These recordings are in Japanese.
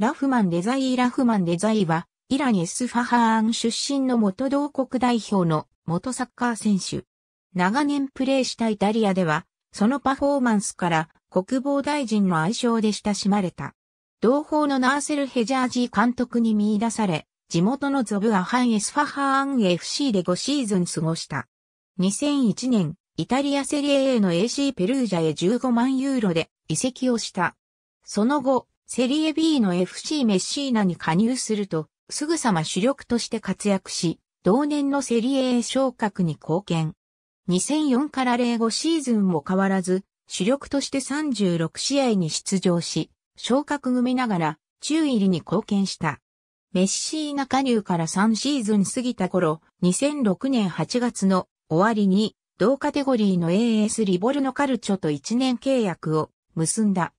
ラフマンデザイラフマンデザイは、イラン・エスファハーン出身の元同国代表の元サッカー選手。長年プレーしたイタリアでは、そのパフォーマンスから国防大臣の愛称で親しまれた。同胞のナーセル・ヘジャージー監督に見出され、地元のゾブアハン・エスファハーン FC で5シーズン過ごした。2001年、イタリアセリエ A の AC ペルージャへ15万ユーロで移籍をした。その後、セリエ B の FC メッシーナに加入すると、すぐさま主力として活躍し、同年のセリエ A 昇格に貢献。2004から05シーズンも変わらず、主力として36試合に出場し、昇格組ながら、中入りに貢献した。メッシーナ加入から3シーズン過ぎた頃、2006年8月の終わりに、同カテゴリーの AS リボルノカルチョと1年契約を結んだ。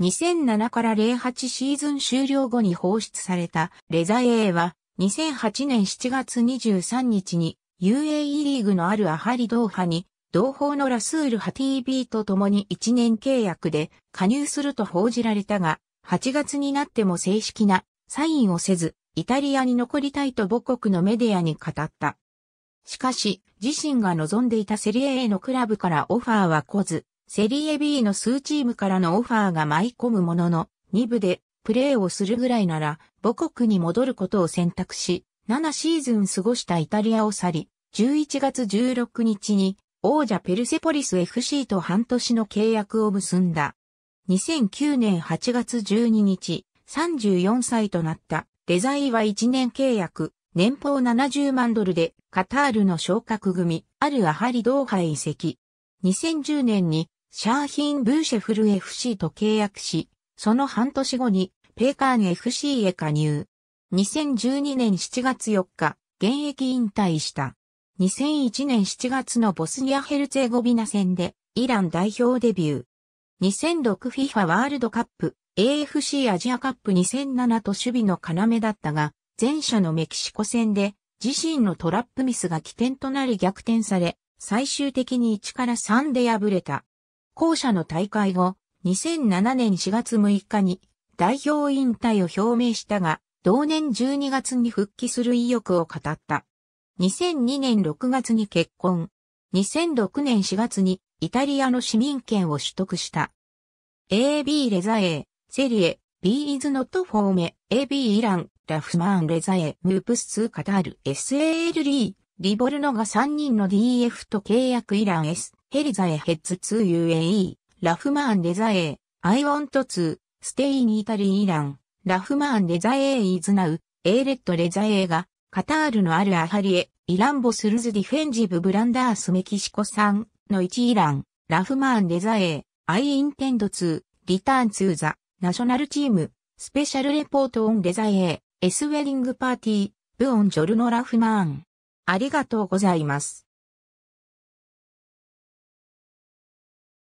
2007から08シーズン終了後に放出されたレザエーは2008年7月23日に UAE リーグのあるアハリドーハに同胞のラスール・ハ t v と共に1年契約で加入すると報じられたが8月になっても正式なサインをせずイタリアに残りたいと母国のメディアに語った。しかし自身が望んでいたセリエ A のクラブからオファーは来ずセリエ B の数チームからのオファーが舞い込むものの、2部でプレーをするぐらいなら母国に戻ることを選択し、7シーズン過ごしたイタリアを去り、11月16日に王者ペルセポリス FC と半年の契約を結んだ。2009年8月12日、34歳となったデザイは1年契約、年俸70万ドルでカタールの昇格組、あるアハリドーハへ移籍。2010年にシャーヒン・ブーシェフル FC と契約し、その半年後にペーカーン FC へ加入。2012年7月4日、現役引退した。2001年7月のボスニア・ヘルツェゴビナ戦でイラン代表デビュー。2006FIFA ワールドカップ AFC アジアカップ2007と守備の要だったが、前者のメキシコ戦で自身のトラップミスが起点となり逆転され、最終的に1から3で敗れた。校舎の大会後、2007年4月6日に代表引退を表明したが、同年12月に復帰する意欲を語った。2002年6月に結婚。2006年4月にイタリアの市民権を取得した。AB レザエー、セリエ、B is not for me, AB イラン、ラフマーンレザエー、ムープス2カタール、SAL リー、リボルノが3人の DF と契約イラン S、ヘリザエヘッツ 2UAE、ラフマーンデザエー、アイオント2、ステイニータリーイラン、ラフマーンデザエーイズナウ、エーレットレザエーが、カタールのあるアハリエ、イランボスルズディフェンジブブランダースメキシコ産の1イラン、ラフマーンデザエー、アイインテンド2、リターンツーザ、ナショナルチーム、スペシャルレポートオンデザエー、エスウェディングパーティー、ブオンジョルノラフマーン。ありがとうございます。